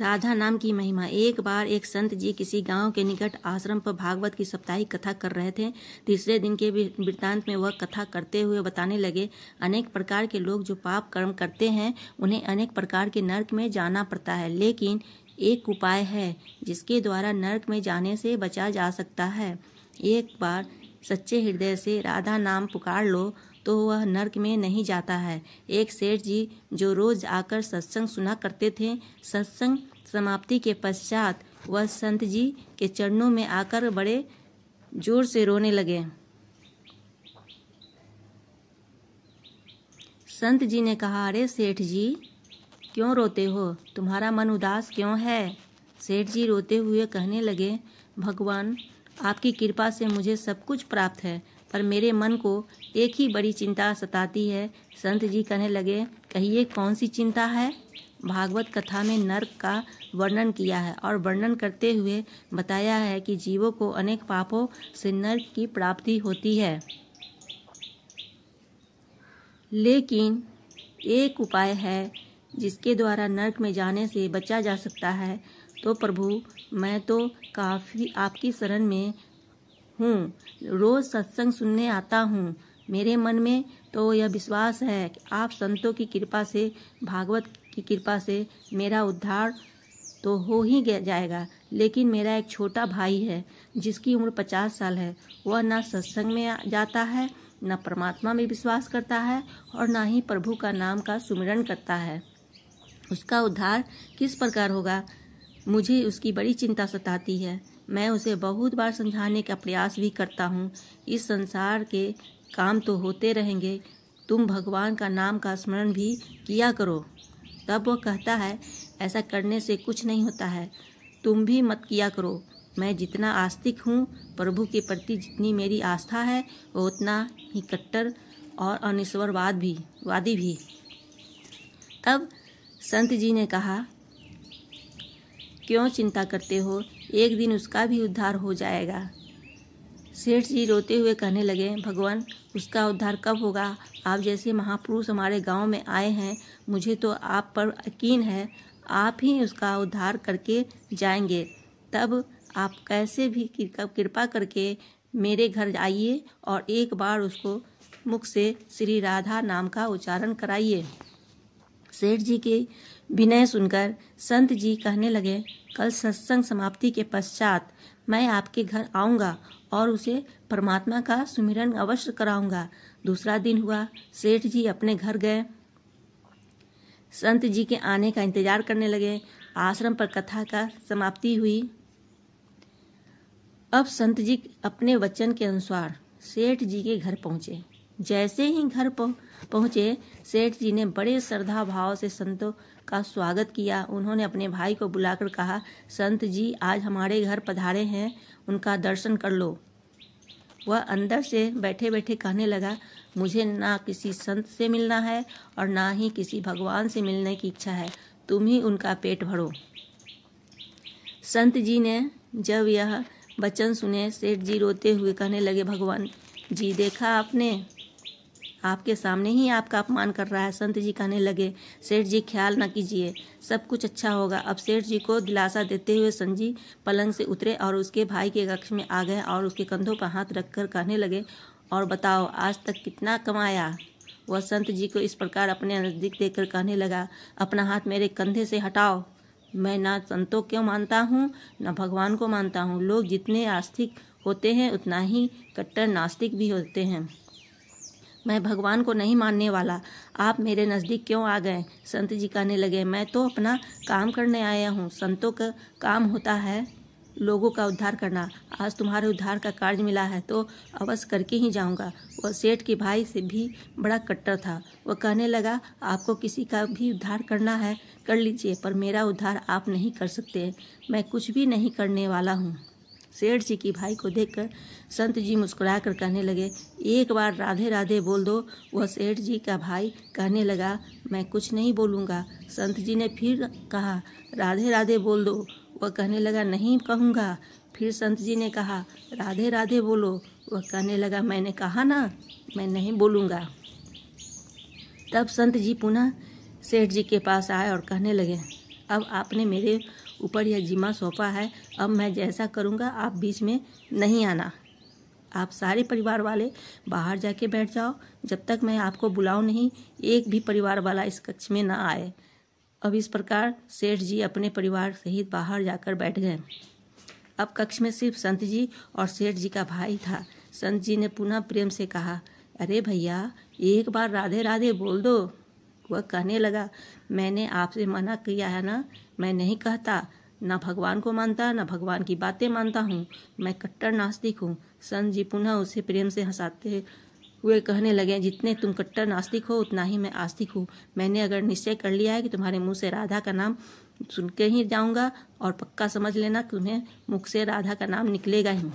राधा नाम की महिमा एक बार एक संत जी किसी गांव के निकट आश्रम पर भागवत की साप्ताहिक कथा कर रहे थे तीसरे दिन के वृत्तांत में वह कथा करते हुए बताने लगे अनेक प्रकार के लोग जो पाप कर्म करते हैं उन्हें अनेक प्रकार के नर्क में जाना पड़ता है लेकिन एक उपाय है जिसके द्वारा नर्क में जाने से बचा जा सकता है एक बार सच्चे हृदय से राधा नाम पुकार लो तो वह नर्क में नहीं जाता है एक सेठ जी जो रोज आकर सत्संग सुना करते थे सत्संग समाप्ति के पश्चात वह संत जी के चरणों में आकर बड़े जोर से रोने लगे संत जी ने कहा अरे सेठ जी क्यों रोते हो तुम्हारा मन उदास क्यों है सेठ जी रोते हुए कहने लगे भगवान आपकी कृपा से मुझे सब कुछ प्राप्त है पर मेरे मन को एक ही बड़ी चिंता सताती है संत जी कहने लगे कहिए कौन सी चिंता है भागवत कथा में नर्क का वर्णन किया है और वर्णन करते हुए बताया है कि जीवों को अनेक पापों से नर्क की प्राप्ति होती है लेकिन एक उपाय है जिसके द्वारा नर्क में जाने से बचा जा सकता है तो प्रभु मैं तो काफ़ी आपकी शरण में हूँ रोज सत्संग सुनने आता हूँ मेरे मन में तो यह विश्वास है कि आप संतों की कृपा से भागवत की कृपा से मेरा उद्धार तो हो ही जाएगा लेकिन मेरा एक छोटा भाई है जिसकी उम्र पचास साल है वह न सत्संग में जाता है न परमात्मा में विश्वास करता है और ना ही प्रभु का नाम का सुमिरन करता है उसका उद्धार किस प्रकार होगा मुझे उसकी बड़ी चिंता सताती है मैं उसे बहुत बार समझाने का प्रयास भी करता हूँ इस संसार के काम तो होते रहेंगे तुम भगवान का नाम का स्मरण भी किया करो तब वह कहता है ऐसा करने से कुछ नहीं होता है तुम भी मत किया करो मैं जितना आस्तिक हूँ प्रभु के प्रति जितनी मेरी आस्था है वो उतना ही कट्टर और अनिश्वरवाद भी वादी भी तब संत जी ने कहा क्यों चिंता करते हो एक दिन उसका भी उद्धार हो जाएगा सेठ जी रोते हुए कहने लगे भगवान उसका उद्धार कब होगा आप जैसे महापुरुष हमारे गांव में आए हैं मुझे तो आप पर यकीन है आप ही उसका उद्धार करके जाएंगे तब आप कैसे भी कृपा करके मेरे घर आइए और एक बार उसको मुख से श्री राधा नाम का उच्चारण कराइए सेठ जी के विनय सुनकर संत जी कहने लगे कल सत्संग समाप्ति के पश्चात मैं आपके घर आऊँगा और उसे परमात्मा का सुमिरन अवश्य कराऊंगा दूसरा दिन हुआ सेठ जी अपने घर गए संत जी के आने का इंतजार करने लगे आश्रम पर कथा का समाप्ति हुई अब संत जी अपने वचन के अनुसार सेठ जी के घर पहुंचे जैसे ही घर पहुंचे सेठ जी ने बड़े श्रद्धा भाव से संतों का स्वागत किया उन्होंने अपने भाई को बुलाकर कहा संत जी आज हमारे घर पधारे हैं उनका दर्शन कर लो वह अंदर से बैठे बैठे कहने लगा मुझे ना किसी संत से मिलना है और ना ही किसी भगवान से मिलने की इच्छा है तुम ही उनका पेट भरो संत जी ने जब यह वचन सुने सेठ जी रोते हुए कहने लगे भगवान जी देखा आपने आपके सामने ही आपका अपमान कर रहा है संत जी कहने लगे सेठ जी ख्याल न कीजिए सब कुछ अच्छा होगा अब सेठ जी को दिलासा देते हुए संजी पलंग से उतरे और उसके भाई के कक्ष में आ गए और उसके कंधों पर हाथ रखकर कहने लगे और बताओ आज तक कितना कमाया वह संत जी को इस प्रकार अपने नज़दीक देखकर कहने लगा अपना हाथ मेरे कंधे से हटाओ मैं ना संतों क्यों मानता हूँ ना भगवान को मानता हूँ लोग जितने आस्तिक होते हैं उतना ही कट्टर नास्तिक भी होते हैं मैं भगवान को नहीं मानने वाला आप मेरे नज़दीक क्यों आ गए संत जी कहने लगे मैं तो अपना काम करने आया हूँ संतों का काम होता है लोगों का उद्धार करना आज तुम्हारे उद्धार का कार्य मिला है तो अवश्य करके ही जाऊंगा वह सेठ के भाई से भी बड़ा कट्टर था वह कहने लगा आपको किसी का भी उद्धार करना है कर लीजिए पर मेरा उद्धार आप नहीं कर सकते मैं कुछ भी नहीं करने वाला हूँ सेठ जी की भाई को देखकर संत जी मुस्कुरा कर कहने लगे एक बार राधे राधे बोल दो वह सेठ जी का भाई कहने लगा मैं कुछ नहीं बोलूँगा संत जी ने फिर कहा राधे राधे बोल दो वह कहने लगा नहीं कहूँगा फिर संत जी ने कहा राधे राधे बोलो वह कहने लगा मैंने कहा ना मैं नहीं बोलूँगा तब संत जी पुनः सेठ जी के पास आए और कहने लगे अब आपने मेरे ऊपर यह जिम्मा सौंपा है अब मैं जैसा करूँगा आप बीच में नहीं आना आप सारे परिवार वाले बाहर जाके बैठ जाओ जब तक मैं आपको बुलाऊ नहीं एक भी परिवार वाला इस कक्ष में ना आए अब इस प्रकार सेठ जी अपने परिवार सहित बाहर जाकर बैठ गए अब कक्ष में सिर्फ संत जी और सेठ जी का भाई था संत जी ने पुनः प्रेम से कहा अरे भैया एक बार राधे राधे बोल दो वह कहने लगा मैंने आपसे मना किया है ना मैं नहीं कहता ना भगवान को मानता ना भगवान की बातें मानता हूँ मैं कट्टर नास्तिक हूँ संत जी पुनः उसे प्रेम से हंसाते हुए कहने लगे जितने तुम कट्टर नास्तिक हो उतना ही मैं आस्तिक हूँ मैंने अगर निश्चय कर लिया है कि तुम्हारे मुंह से राधा का नाम सुन के ही जाऊँगा और पक्का समझ लेना तुम्हें मुख से राधा का नाम निकलेगा ही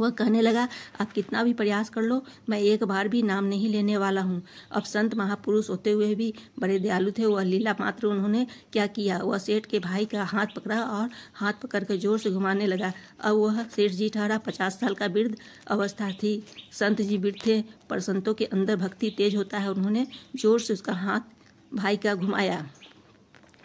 वह कहने लगा आप कितना भी प्रयास कर लो मैं एक बार भी नाम नहीं लेने वाला हूँ अब संत महापुरुष होते हुए भी बड़े दयालु थे वह लीला मात्र उन्होंने क्या किया वह सेठ के भाई का हाथ पकड़ा और हाथ पकड़ कर जोर से घुमाने लगा अब वह सेठ जी ठहरा पचास साल का वृद्ध अवस्था थी संत जी वृद्ध थे पर संतों के अंदर भक्ति तेज होता है उन्होंने जोर से उसका हाथ भाई का घुमाया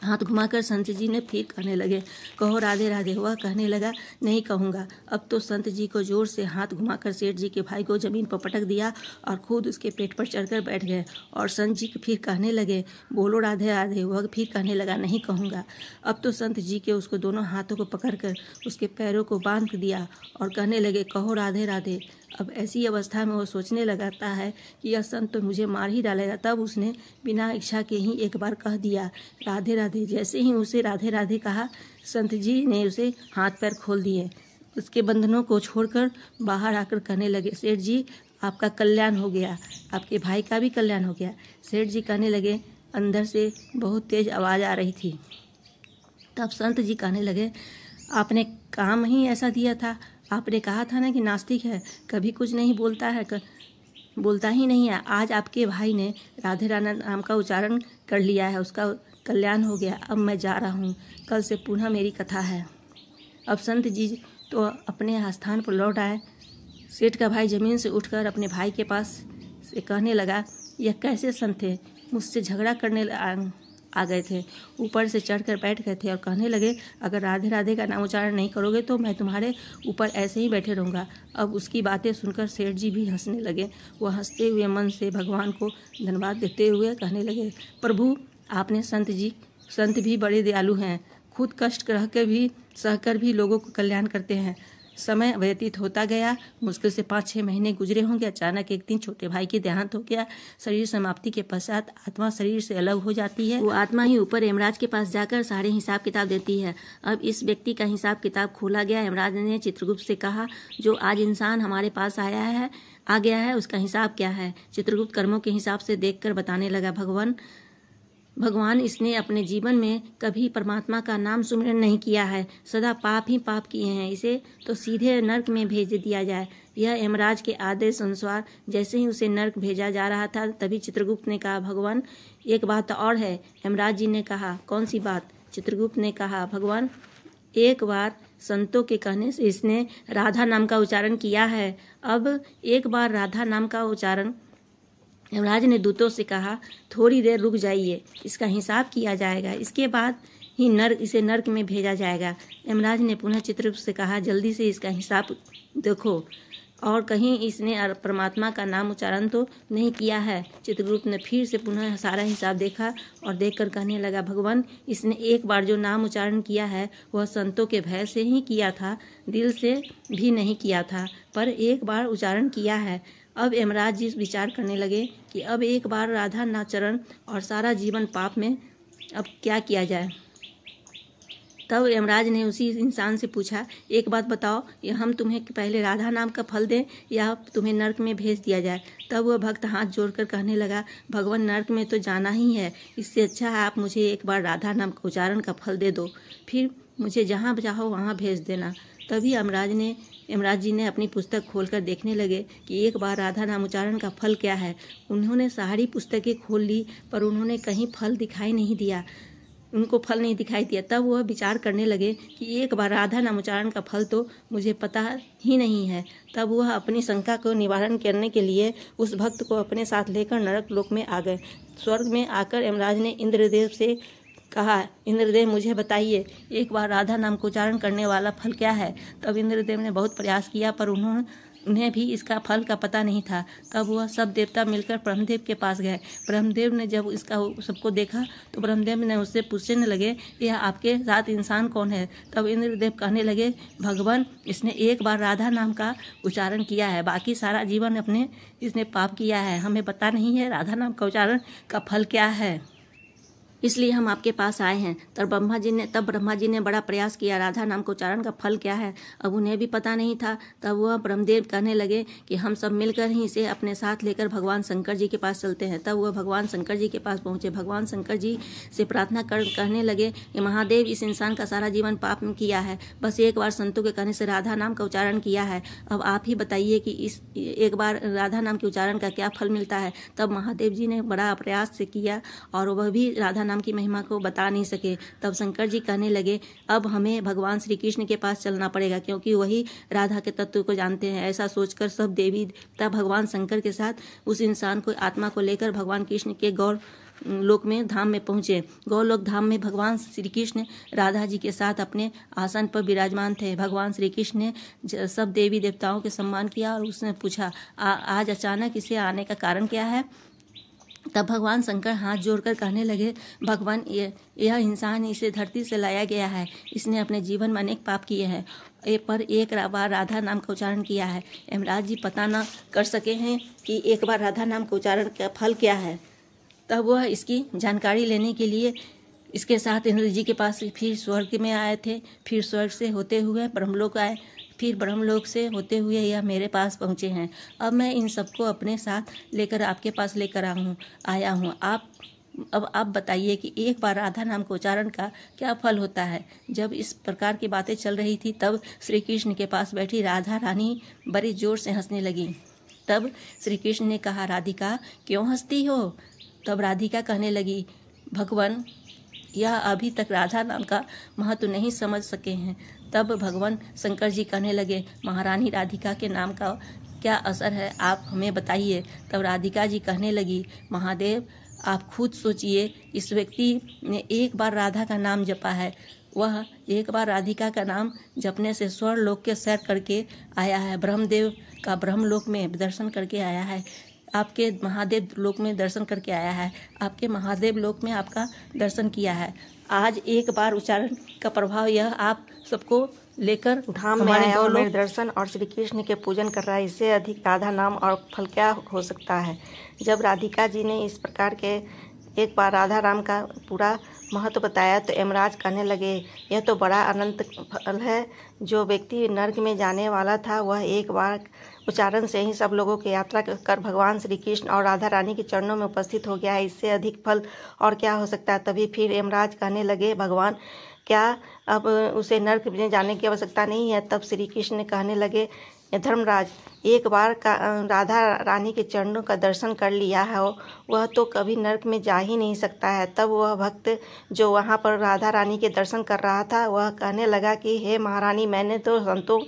हाथ घुमाकर संत जी ने फिर कहने लगे कहो राधे राधे हुआ कहने लगा नहीं कहूँगा अब तो संत जी को जोर से हाथ घुमाकर सेठ जी के भाई को जमीन पर पटक दिया और खुद उसके पेट पर चढ़कर बैठ गए और संत जी फिर कहने लगे बोलो राधे राधे वह फिर कहने लगा नहीं कहूँगा अब तो संत जी के उसको दोनों हाथों को पकड़कर उसके पैरों को बांध दिया और कहने लगे कहो राधे राधे अब ऐसी अवस्था में वो सोचने लगाता है कि यह संत तो मुझे मार ही डालेगा तब उसने बिना इच्छा के ही एक बार कह दिया राधे राधे राधे जैसे ही उसे राधे राधे कहा संत जी ने उसे हाथ पैर खोल दिए उसके बंधनों को छोड़कर बाहर आकर कहने लगे सेठ जी आपका कल्याण हो गया आपके भाई का भी कल्याण हो गया सेठ जी कहने लगे अंदर से बहुत तेज आवाज़ आ रही थी तब संत जी कहने लगे आपने काम ही ऐसा दिया था आपने कहा था ना कि नास्तिक है कभी कुछ नहीं बोलता है कर, बोलता ही नहीं है आज आपके भाई ने राधे राना नाम का उच्चारण कर लिया है उसका कल्याण हो गया अब मैं जा रहा हूँ कल से पुनः मेरी कथा है अब संत जी तो अपने स्थान पर लौट आए सेठ का भाई जमीन से उठकर अपने भाई के पास से कहने लगा यह कैसे संत थे मुझसे झगड़ा करने आ गए थे ऊपर से चढ़कर बैठ गए थे और कहने लगे अगर राधे राधे का नाम उच्चारण नहीं करोगे तो मैं तुम्हारे ऊपर ऐसे ही बैठे रहूँगा अब उसकी बातें सुनकर सेठ जी भी हंसने लगे वह हंसते हुए मन से भगवान को धन्यवाद देते हुए कहने लगे प्रभु आपने संत जी संत भी बड़े दयालु हैं खुद कष्ट रह के भी सहकर भी लोगों को कल्याण करते हैं समय व्यतीत होता गया मुश्किल से पाँच छः महीने गुजरे होंगे अचानक एक दिन छोटे भाई की देहांत हो गया शरीर समाप्ति के पश्चात आत्मा शरीर से अलग हो जाती है वो आत्मा ही ऊपर यमराज के पास जाकर सारे हिसाब किताब देती है अब इस व्यक्ति का हिसाब किताब खोला गया यमराज ने चित्रगुप्त से कहा जो आज इंसान हमारे पास आया है आ गया है उसका हिसाब क्या है चित्रगुप्त कर्मों के हिसाब से देख बताने लगा भगवान भगवान इसने अपने जीवन में कभी परमात्मा का नाम सुमिरन नहीं किया है सदा पाप ही पाप किए हैं इसे तो सीधे नर्क में भेज दिया जाए यह यमराज के आदेश अनुसार जैसे ही उसे नर्क भेजा जा रहा था तभी चित्रगुप्त ने कहा भगवान एक बात तो और है यमराज जी ने कहा कौन सी बात चित्रगुप्त ने कहा भगवान एक बार संतों के कहने से इसने राधा नाम का उच्चारण किया है अब एक बार राधा नाम का उच्चारण यमराज ने दूतों से कहा थोड़ी देर रुक जाइए इसका हिसाब किया जाएगा इसके बाद ही नर्क इसे नर्क में भेजा जाएगा यमराज ने पुनः चित्ररूप से कहा जल्दी से इसका हिसाब देखो और कहीं इसने परमात्मा का नाम उच्चारण तो नहीं किया है चित्रगुप्त ने फिर से पुनः सारा हिसाब देखा और देखकर कहने लगा भगवान इसने एक बार जो नाम उच्चारण किया है वह संतों के भय से ही किया था दिल से भी नहीं किया था पर एक बार उच्चारण किया है अब यमराज जी विचार करने लगे कि अब एक बार राधा नाचरण और सारा जीवन पाप में अब क्या किया जाए तब यमराज ने उसी इंसान से पूछा एक बात बताओ कि हम तुम्हें पहले राधा नाम का फल दें या तुम्हें नर्क में भेज दिया जाए तब वह भक्त हाथ जोड़कर कहने लगा भगवान नर्क में तो जाना ही है इससे अच्छा है आप मुझे एक बार राधा नाम का उच्चारण का फल दे दो फिर मुझे जहाँ चाहो वहाँ भेज देना तभी यमराज ने यमराज जी ने अपनी पुस्तक खोलकर देखने लगे कि एक बार राधा नाम उच्चारण का फल क्या है उन्होंने सारी पुस्तकें खोल ली पर उन्होंने कहीं फल दिखाई नहीं दिया उनको फल नहीं दिखाई दिया तब वह विचार करने लगे कि एक बार राधा उच्चारण का फल तो मुझे पता ही नहीं है तब वह अपनी शंका को निवारण करने के लिए उस भक्त को अपने साथ लेकर नरक लोक में आ गए स्वर्ग में आकर यमराज ने इंद्रदेव से कहा इंद्रदेव मुझे बताइए एक बार राधा नाम को उच्चारण करने वाला फल क्या है तब इंद्रदेव ने बहुत प्रयास किया पर उन्होंने उन्हें भी इसका फल का पता नहीं था तब वह सब देवता मिलकर ब्रह्मदेव के पास गए ब्रह्मदेव ने जब इसका सबको देखा तो ब्रह्मदेव ने उससे पूछने लगे यह आपके साथ इंसान कौन है तब इंद्रदेव कहने लगे भगवान इसने एक बार राधा नाम का उच्चारण किया है बाकी सारा जीवन अपने इसने पाप किया है हमें पता नहीं है राधा नाम का उच्चारण का फल क्या है इसलिए हम आपके पास आए हैं तब ब्रह्मा जी ने तब ब्रह्मा जी ने बड़ा प्रयास किया राधा नाम को उच्चारण का फल क्या है अब उन्हें भी पता नहीं था तब वह ब्रह्मदेव कहने लगे कि हम सब मिलकर ही इसे अपने साथ लेकर भगवान शंकर जी के पास चलते हैं तब वह भगवान शंकर जी के पास पहुंचे भगवान शंकर जी से प्रार्थना कर कहने लगे कि महादेव इस इंसान का सारा जीवन पाप में किया है बस एक बार संतों के कहने से राधा नाम का उच्चारण किया है अब आप ही बताइए कि इस एक बार राधा नाम के उच्चारण का क्या फल मिलता है तब महादेव जी ने बड़ा प्रयास से किया और वह भी राधा नाम नाम की महिमा को बता नहीं सके तब शंकर जी कहने लगे अब हमें भगवान श्री कृष्ण के पास चलना पड़ेगा क्योंकि वही राधा के तत्व को जानते हैं ऐसा सोचकर सब देवी तब भगवान शंकर के साथ उस इंसान को आत्मा को लेकर भगवान कृष्ण के गौर लोक में धाम में पहुंचे गौलोक धाम में भगवान श्री कृष्ण राधा जी के साथ अपने आसन पर विराजमान थे भगवान श्री कृष्ण ने सब देवी देवताओं के सम्मान किया और उसने पूछा आज अचानक इसे आने का कारण क्या है तब भगवान शंकर हाथ जोड़कर कहने लगे भगवान यह इंसान इसे धरती से लाया गया है इसने अपने जीवन में अनेक पाप किए हैं एक पर एक बार राधा नाम का उच्चारण किया है यमराज जी पता ना कर सके हैं कि एक बार राधा नाम का उच्चारण का फल क्या है तब वह इसकी जानकारी लेने के लिए इसके साथ इंद्र जी के पास फिर स्वर्ग में आए थे फिर स्वर्ग से होते हुए ब्रह्मलोक आए फिर ब्रह्म लोक से होते हुए यह मेरे पास पहुँचे हैं अब मैं इन सबको अपने साथ लेकर आपके पास लेकर आ हूँ आया हूँ आप अब आप बताइए कि एक बार राधा नाम के उच्चारण का क्या फल होता है जब इस प्रकार की बातें चल रही थी तब श्री कृष्ण के पास बैठी राधा रानी बड़े जोर से हंसने लगी तब श्री कृष्ण ने कहा राधिका क्यों हंसती हो तब राधिका कहने लगी भगवान यह अभी तक राधा नाम का महत्व नहीं समझ सके हैं तब भगवान शंकर जी कहने लगे महारानी राधिका के नाम का क्या असर है आप हमें बताइए तब राधिका जी कहने लगी महादेव आप खुद सोचिए इस व्यक्ति ने एक बार राधा का नाम जपा है वह एक बार राधिका का नाम जपने से स्वर्ण लोक के सैर करके आया है ब्रह्मदेव का ब्रह्मलोक में दर्शन करके आया है आपके महादेव लोक में दर्शन करके आया है आपके महादेव लोक में आपका दर्शन किया है आज एक बार उच्चारण का प्रभाव यह आप सबको लेकर धाम में आया और मेरे दर्शन और श्री कृष्ण के पूजन कर रहा है इससे अधिक राधा नाम और फल क्या हो सकता है जब राधिका जी ने इस प्रकार के एक बार राधा राम का पूरा महत्व बताया तो यमराज कहने लगे यह तो बड़ा अनंत फल है जो व्यक्ति नर्क में जाने वाला था वह एक बार उच्चारण से ही सब लोगों की यात्रा कर भगवान श्री कृष्ण और राधा रानी के चरणों में उपस्थित हो गया है इससे अधिक फल और क्या हो सकता है तभी फिर यमराज कहने लगे भगवान क्या अब उसे नर्क में जाने की आवश्यकता नहीं है तब श्री कृष्ण कहने लगे धर्मराज एक बार का राधा रानी के चरणों का दर्शन कर लिया है वह तो कभी नर्क में जा ही नहीं सकता है तब वह भक्त जो वहाँ पर राधा रानी के दर्शन कर रहा था वह कहने लगा कि हे महारानी मैंने तो संतों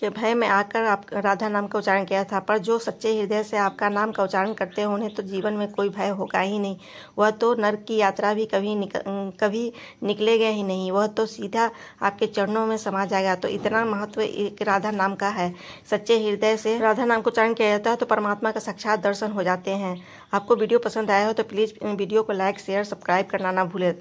के भय में आकर आप राधा नाम का उच्चारण किया था पर जो सच्चे हृदय से आपका नाम का उच्चारण करते हैं उन्हें तो जीवन में कोई भय होगा ही नहीं वह तो नर्क की यात्रा भी कभी निक, कभी निकले गए ही नहीं वह तो सीधा आपके चरणों में समा जाएगा तो इतना महत्व एक राधा नाम का है सच्चे हृदय से राधा नाम का उच्चारण किया जाता है तो परमात्मा का साक्षात दर्शन हो जाते हैं आपको वीडियो पसंद आया हो तो प्लीज़ वीडियो को लाइक शेयर सब्सक्राइब करना ना भूलें